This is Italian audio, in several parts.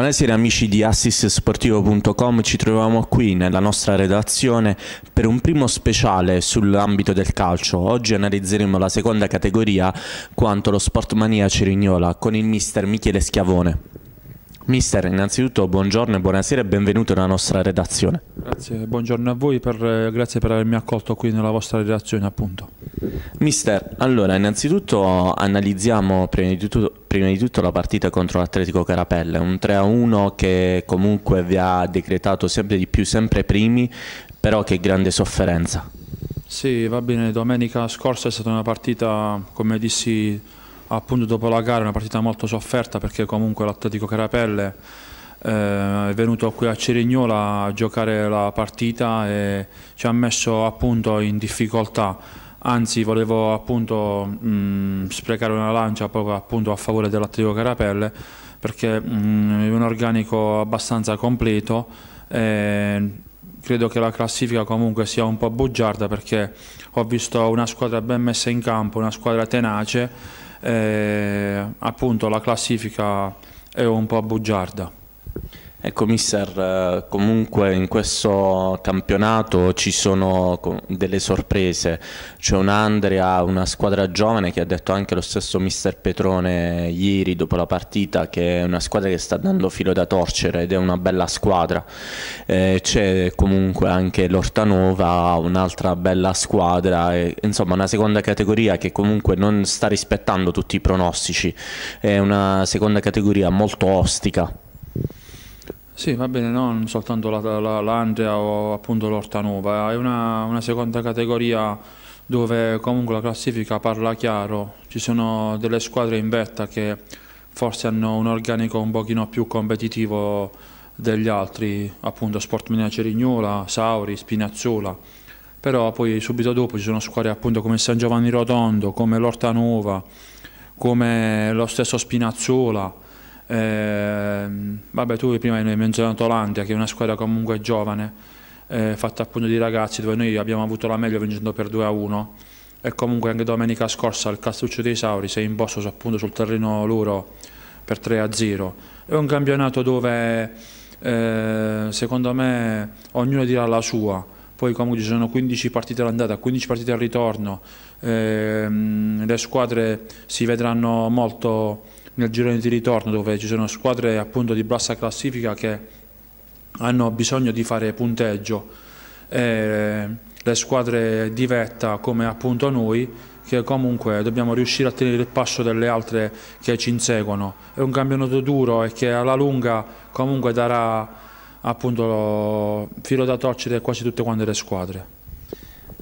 Buonasera amici di assistsportivo.com, ci troviamo qui nella nostra redazione per un primo speciale sull'ambito del calcio. Oggi analizzeremo la seconda categoria quanto lo Sportmania Cerignola con il mister Michele Schiavone. Mister, innanzitutto buongiorno e buonasera e benvenuto nella nostra redazione. Grazie, buongiorno a voi, per, eh, grazie per avermi accolto qui nella vostra redazione appunto. Mister, allora innanzitutto analizziamo prima di tutto, prima di tutto la partita contro l'Atletico Carapelle, un 3-1 che comunque vi ha decretato sempre di più, sempre primi, però che grande sofferenza. Sì, va bene, domenica scorsa è stata una partita, come dissi appunto dopo la gara, una partita molto sofferta perché comunque l'Atletico Carapelle eh, è venuto qui a Cerignola a giocare la partita e ci ha messo appunto in difficoltà anzi volevo appunto mh, mm, sprecare una lancia proprio appunto a favore dell'attivo Carapelle perché mh, mm, è un organico abbastanza completo e credo che la classifica comunque sia un po' bugiarda perché ho visto una squadra ben messa in campo, una squadra tenace e appunto la classifica è un po' bugiarda. Ecco mister, eh, comunque in questo campionato ci sono delle sorprese, c'è un Andrea, una squadra giovane che ha detto anche lo stesso mister Petrone ieri dopo la partita che è una squadra che sta dando filo da torcere ed è una bella squadra, eh, c'è comunque anche l'Ortanova, un'altra bella squadra, e, insomma una seconda categoria che comunque non sta rispettando tutti i pronostici, è una seconda categoria molto ostica. Sì, va bene, no? non soltanto l'Andrea la, la, o appunto l'Ortanova, è una, una seconda categoria dove comunque la classifica parla chiaro, ci sono delle squadre in vetta che forse hanno un organico un pochino più competitivo degli altri, appunto Sportmania Cerignola, Sauri, Spinazzola, però poi subito dopo ci sono squadre appunto come San Giovanni Rotondo, come l'Ortanova, come lo stesso Spinazzola, eh, vabbè, tu prima hai menzionato Olandia, che è una squadra comunque giovane, eh, fatta appunto di ragazzi, dove noi abbiamo avuto la meglio vincendo per 2 a 1. E comunque anche domenica scorsa il Castuccio dei Sauri si è imposto appunto sul terreno loro per 3 a 0. È un campionato dove eh, secondo me ognuno dirà la sua poi comunque ci sono 15 partite all'andata, 15 partite al ritorno, ehm, le squadre si vedranno molto nel girone di ritorno dove ci sono squadre appunto di bassa classifica che hanno bisogno di fare punteggio. E le squadre di vetta come appunto noi che comunque dobbiamo riuscire a tenere il passo delle altre che ci inseguono. È un campionato duro e che alla lunga comunque darà appunto filo da torcere a quasi tutte quante le squadre.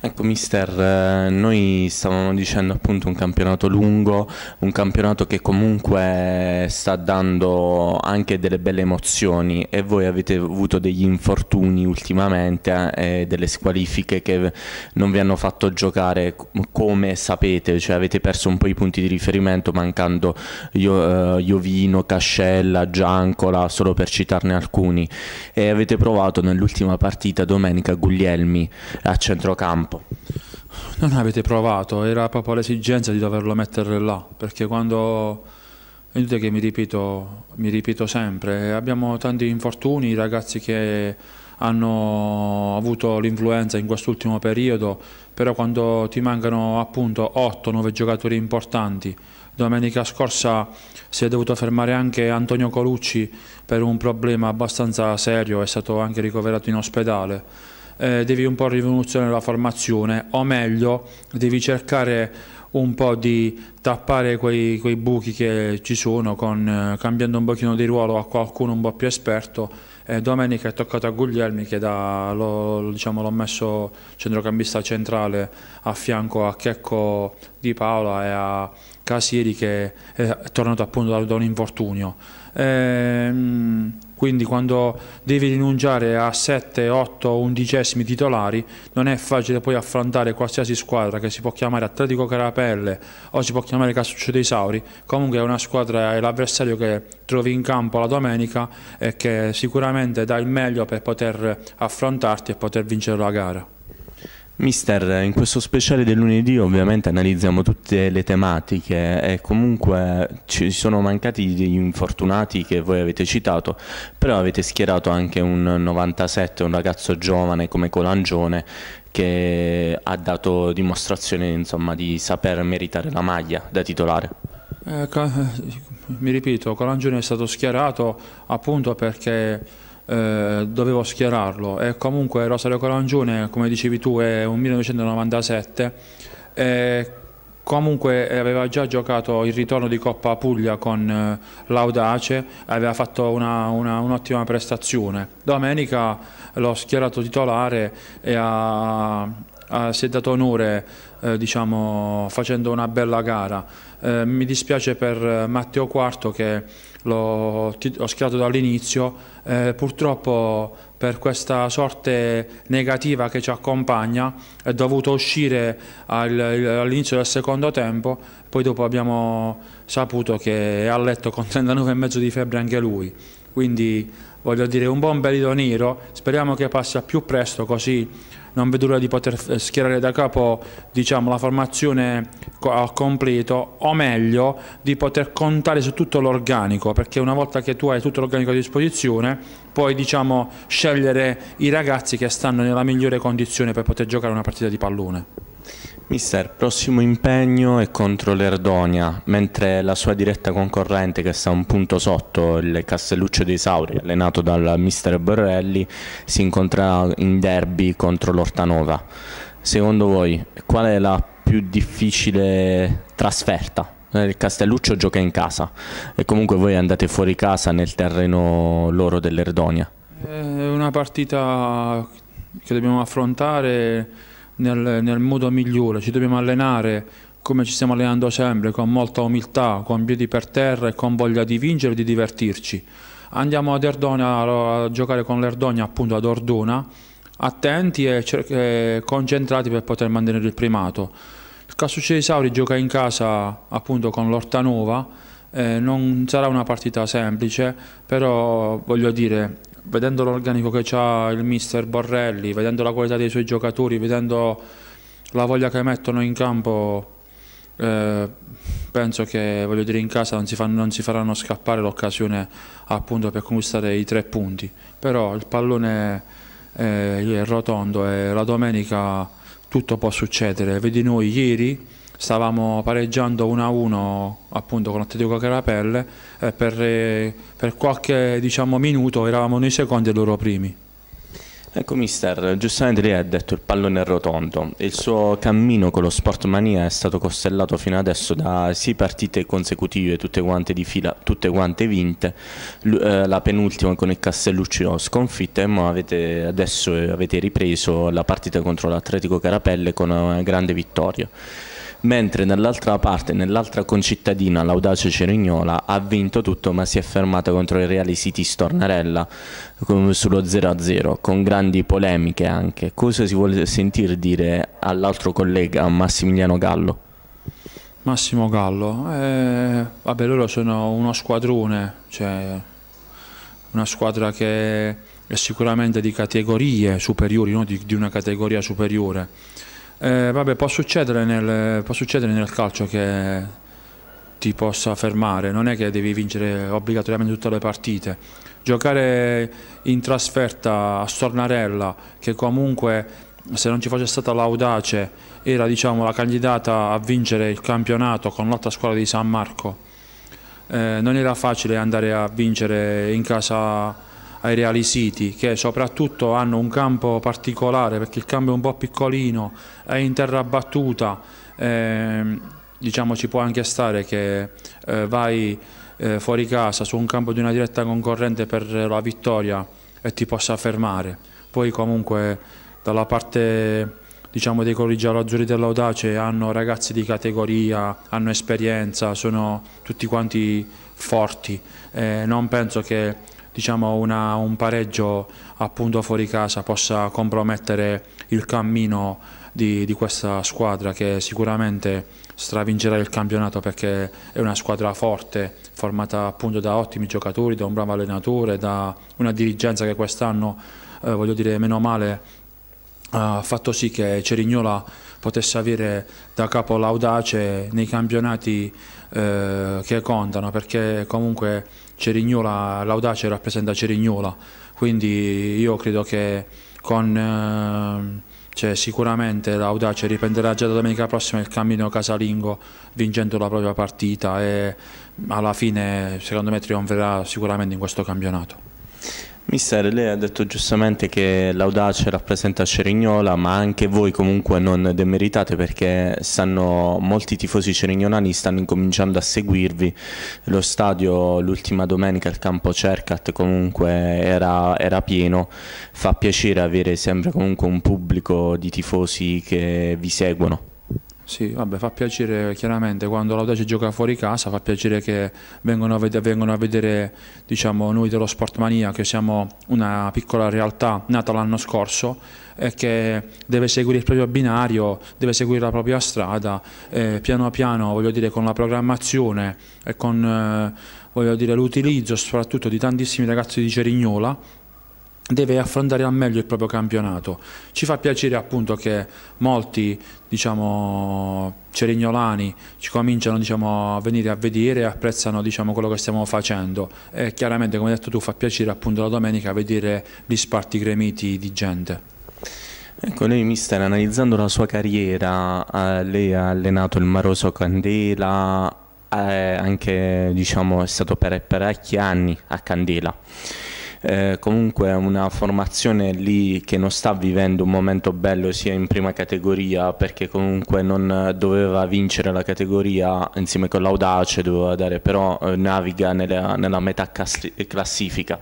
Ecco mister, eh, noi stavamo dicendo appunto un campionato lungo, un campionato che comunque sta dando anche delle belle emozioni e voi avete avuto degli infortuni ultimamente eh, e delle squalifiche che non vi hanno fatto giocare come sapete, cioè avete perso un po' i punti di riferimento mancando Io, eh, Iovino, Cascella, Giancola, solo per citarne alcuni e avete provato nell'ultima partita domenica Guglielmi a centrocampo campo? Non avete provato, era proprio l'esigenza di doverlo mettere là, perché quando, è inutile che mi ripeto, mi ripeto sempre, abbiamo tanti infortuni, ragazzi che hanno avuto l'influenza in quest'ultimo periodo, però quando ti mancano appunto 8-9 giocatori importanti, domenica scorsa si è dovuto fermare anche Antonio Colucci per un problema abbastanza serio, è stato anche ricoverato in ospedale eh, devi un po' rivoluzionare la formazione o meglio devi cercare un po' di tappare quei, quei buchi che ci sono con, eh, cambiando un pochino di ruolo a qualcuno un po' più esperto eh, domenica è toccato a Guglielmi che diciamo, l'ho, diciamo, messo centrocampista centrale a fianco a Checco Di Paola e a Casieri che eh, è tornato appunto da, da un infortunio ehm, quindi quando devi rinunciare a 7, 8, undicesimi titolari non è facile poi affrontare qualsiasi squadra che si può chiamare Atletico Carapelle o si può chiamare Casuccio dei Sauri, comunque è una squadra, è l'avversario che trovi in campo la domenica e che sicuramente dà il meglio per poter affrontarti e poter vincere la gara. Mister, in questo speciale del lunedì ovviamente analizziamo tutte le tematiche e comunque ci sono mancati gli infortunati che voi avete citato, però avete schierato anche un 97, un ragazzo giovane come Colangione che ha dato dimostrazione insomma, di saper meritare la maglia da titolare. Eh, mi ripeto, Colangione è stato schierato appunto perché eh, dovevo schierarlo e comunque Rosario Colangione, come dicevi tu, è un 1997 e comunque aveva già giocato il ritorno di Coppa Puglia con eh, l'Audace, aveva fatto un'ottima prestazione. Domenica l'ho schierato titolare e ha, ha, si è dato onore eh, diciamo, facendo una bella gara. Eh, mi dispiace per eh, Matteo Quarto che l'ho, schierato dall'inizio, eh, purtroppo per questa sorte negativa che ci accompagna è dovuto uscire al, all'inizio del secondo tempo, poi dopo abbiamo saputo che è a letto con 39,5 di febbre anche lui, quindi voglio dire un buon belito nero, speriamo che passi più presto così non vedo l'ora di poter eh, schierare da capo diciamo, la formazione al completo o meglio di poter contare su tutto l'organico perché una volta che tu hai tutto l'organico a disposizione puoi diciamo, scegliere i ragazzi che stanno nella migliore condizione per poter giocare una partita di pallone. Mister, prossimo impegno è contro l'Erdonia, mentre la sua diretta concorrente che sta un punto sotto, il Castelluccio dei Sauri, allenato dal mister Borrelli, si incontrerà in derby contro l'Ortanova. Secondo voi, qual è la più difficile trasferta? Il Castelluccio gioca in casa e comunque voi andate fuori casa nel terreno loro dell'Erdonia. Eh, è una partita che dobbiamo affrontare nel, nel modo migliore, ci dobbiamo allenare come ci stiamo allenando sempre, con molta umiltà, con piedi per terra e con voglia di vincere e di divertirci. Andiamo ad Erdonia a giocare con l'Erdogna appunto ad Ordona, attenti e, e concentrati per poter mantenere il primato. Il di Sauri gioca in casa appunto con l'Ortanova, eh, non sarà una partita semplice, però voglio dire vedendo l'organico che ha il mister Borrelli, vedendo la qualità dei suoi giocatori, vedendo la voglia che mettono in campo, eh, penso che dire, in casa non si, fanno, non si faranno scappare l'occasione per conquistare i tre punti. Però il pallone è, eh, è rotondo e la domenica tutto può succedere. Vedi noi ieri stavamo pareggiando 1-1 appunto con l'Atletico Carapelle e per, eh, per qualche diciamo, minuto eravamo noi secondi e loro primi. Ecco mister, giustamente lei ha detto il pallone è rotondo, il suo cammino con lo Sportmania è stato costellato fino adesso da 6 partite consecutive, tutte quante di fila, tutte quante vinte, eh, la penultima con il Castelluccio sconfitta e avete, adesso eh, avete ripreso la partita contro l'Atletico Carapelle con una grande vittoria mentre dall'altra parte, nell'altra concittadina, l'audace Cerignola ha vinto tutto ma si è fermata contro il Reale City Stornarella sullo 0-0, con grandi polemiche anche. Cosa si vuole sentire dire all'altro collega Massimiliano Gallo? Massimo Gallo, eh, vabbè loro sono uno squadrone, cioè una squadra che è sicuramente di categorie superiori, no? di, di una categoria superiore eh, vabbè, può succedere, nel, può succedere nel calcio che ti possa fermare, non è che devi vincere obbligatoriamente tutte le partite. Giocare in trasferta a Stornarella, che comunque se non ci fosse stata l'audace era diciamo, la candidata a vincere il campionato con l'altra squadra di San Marco, eh, non era facile andare a vincere in casa ai Reali siti che soprattutto hanno un campo particolare perché il campo è un po' piccolino, è in terra battuta, eh, diciamo ci può anche stare che eh, vai eh, fuori casa su un campo di una diretta concorrente per la vittoria e ti possa fermare. Poi comunque dalla parte diciamo, dei colori giallo-azzurri dell'Audace hanno ragazzi di categoria, hanno esperienza, sono tutti quanti forti. Eh, non penso che diciamo, una, un pareggio appunto fuori casa possa compromettere il cammino di, di questa squadra che sicuramente stravincerà il campionato perché è una squadra forte, formata appunto da ottimi giocatori, da un bravo allenatore, da una dirigenza che quest'anno, eh, voglio dire, meno male ha fatto sì che Cerignola potesse avere da capo l'audace nei campionati eh, che contano perché comunque Cerignola, l'audace rappresenta Cerignola, quindi io credo che con, eh, cioè, sicuramente l'audace riprenderà già da domenica prossima il cammino casalingo vincendo la propria partita e alla fine secondo me trionferà sicuramente in questo campionato. Mister, lei ha detto giustamente che l'audace rappresenta Cerignola, ma anche voi comunque non demeritate perché stanno, molti tifosi cerignolani stanno incominciando a seguirvi. Lo stadio l'ultima domenica, il campo Cercat comunque era, era, pieno. Fa piacere avere sempre comunque un pubblico di tifosi che vi seguono. Sì, vabbè, fa piacere chiaramente quando l'Audace gioca fuori casa, fa piacere che vengono a vedere, vengono a vedere diciamo, noi dello Sportmania che siamo una piccola realtà nata l'anno scorso e che deve seguire il proprio binario, deve seguire la propria strada, eh, piano piano voglio dire con la programmazione e con eh, l'utilizzo soprattutto di tantissimi ragazzi di Cerignola deve affrontare al meglio il proprio campionato. Ci fa piacere appunto che molti diciamo, cerignolani ci cominciano diciamo, a venire a vedere e apprezzano diciamo, quello che stiamo facendo e chiaramente come hai detto tu fa piacere appunto la domenica vedere gli sparti gremiti di gente. Ecco, lei mister, analizzando la sua carriera, eh, lei ha allenato il Maroso Candela, eh, anche diciamo, è stato per parecchi anni a Candela. Eh, comunque una formazione lì che non sta vivendo un momento bello sia in prima categoria perché comunque non doveva vincere la categoria insieme con l'audace doveva dare però eh, naviga nella, nella metà classifica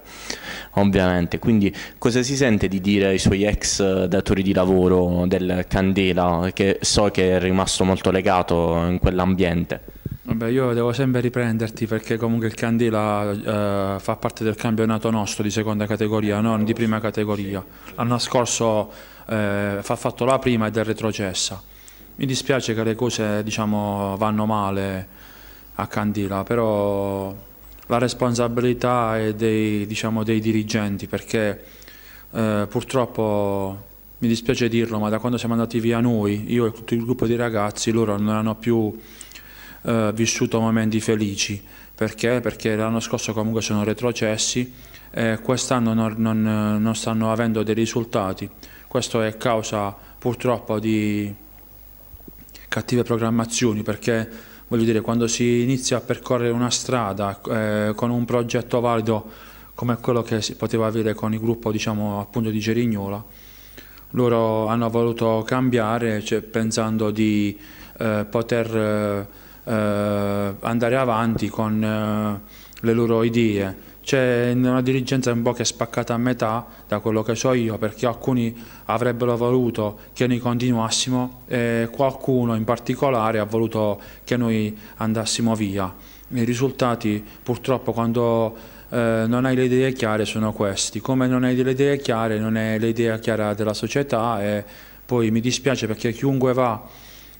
ovviamente quindi cosa si sente di dire ai suoi ex eh, datori di lavoro del Candela che so che è rimasto molto legato in quell'ambiente Vabbè, io devo sempre riprenderti perché comunque il Candela eh, fa parte del campionato nostro di seconda categoria, non di prima categoria. L'anno scorso eh, ha fatto la prima ed è retrocessa. Mi dispiace che le cose diciamo, vanno male a Candela, però la responsabilità è dei, diciamo, dei dirigenti perché eh, purtroppo mi dispiace dirlo, ma da quando siamo andati via noi, io e tutto il gruppo di ragazzi, loro non hanno più eh, vissuto momenti felici. Perché? Perché l'anno scorso comunque sono retrocessi e quest'anno non, non, non stanno avendo dei risultati. Questo è causa purtroppo di cattive programmazioni perché voglio dire, quando si inizia a percorrere una strada eh, con un progetto valido come quello che si poteva avere con il gruppo diciamo, appunto di Gerignola, loro hanno voluto cambiare cioè, pensando di eh, poter... Eh, eh, andare avanti con eh, le loro idee. C'è una dirigenza un po' che è spaccata a metà da quello che so io, perché alcuni avrebbero voluto che noi continuassimo e qualcuno in particolare ha voluto che noi andassimo via. I risultati purtroppo quando eh, non hai le idee chiare sono questi, come non hai le idee chiare non è l'idea chiara della società e poi mi dispiace perché chiunque va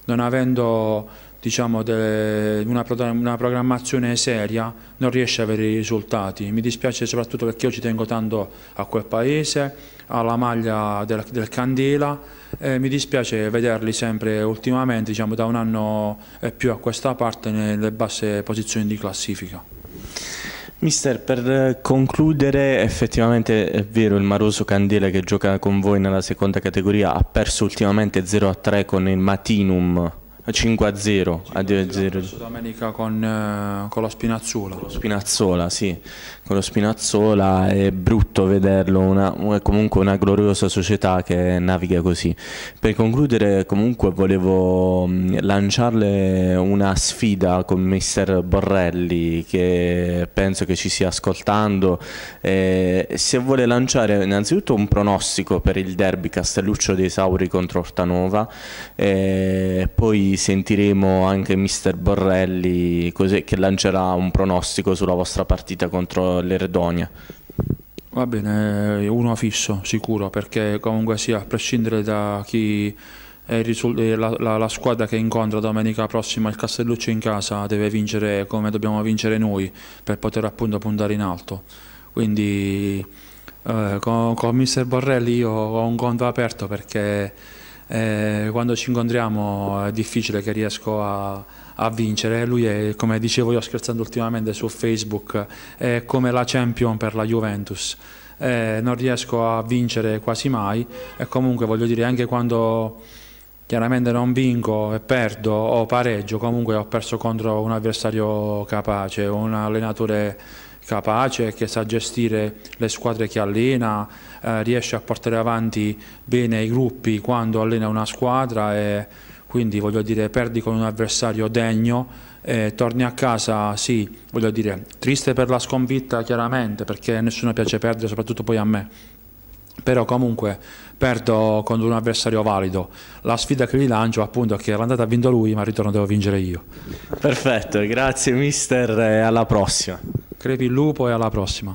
non avendo diciamo, de, una, una, programmazione seria non riesce ad avere risultati. Mi dispiace soprattutto perché io ci tengo tanto a quel paese, alla maglia del, del Candela, eh, mi dispiace vederli sempre ultimamente, diciamo, da un anno e più a questa parte, nelle basse posizioni di classifica. Mister, per eh, concludere, effettivamente è vero il Maroso Candela che gioca con voi nella seconda categoria ha perso ultimamente 0-3 con il Matinum 5 a 0. 5 a 0. Domenica con, eh, con, lo Spinazzola. Con lo Spinazzola, sì, con lo Spinazzola è brutto vederlo, una, è comunque una gloriosa società che naviga così. Per concludere comunque volevo mm, lanciarle una sfida con mister Borrelli che penso che ci stia ascoltando. Eh, se vuole lanciare innanzitutto un pronostico per il derby Castelluccio dei Sauri contro Ortanova, eh, poi sentiremo anche Mister Borrelli così, che lancerà un pronostico sulla vostra partita contro l'Eredonia. Va bene, eh, uno fisso, sicuro, perché comunque sia, a prescindere da chi è eh, la, la, la, squadra che incontra domenica prossima il Castellucci in casa deve vincere come dobbiamo vincere noi per poter appunto puntare in alto. Quindi eh, con, con Mister Borrelli io ho un conto aperto perché eh, quando ci incontriamo è difficile che riesco a, a vincere, lui è come dicevo io scherzando ultimamente su Facebook, è come la champion per la Juventus. Eh, non riesco a vincere quasi mai e comunque voglio dire anche quando chiaramente non vinco e perdo o pareggio comunque ho perso contro un avversario capace un allenatore capace, che sa gestire le squadre che allena, eh, riesce a portare avanti bene i gruppi quando allena una squadra e quindi voglio dire perdi con un avversario degno e torni a casa sì, voglio dire triste per la sconfitta chiaramente perché a nessuno piace perdere, soprattutto poi a me però comunque perdo contro un avversario valido. La sfida che vi lancio appunto è che l'andata ha vinto lui, ma il ritorno devo vincere io. Perfetto, grazie mister e alla prossima. Crepi il lupo e alla prossima.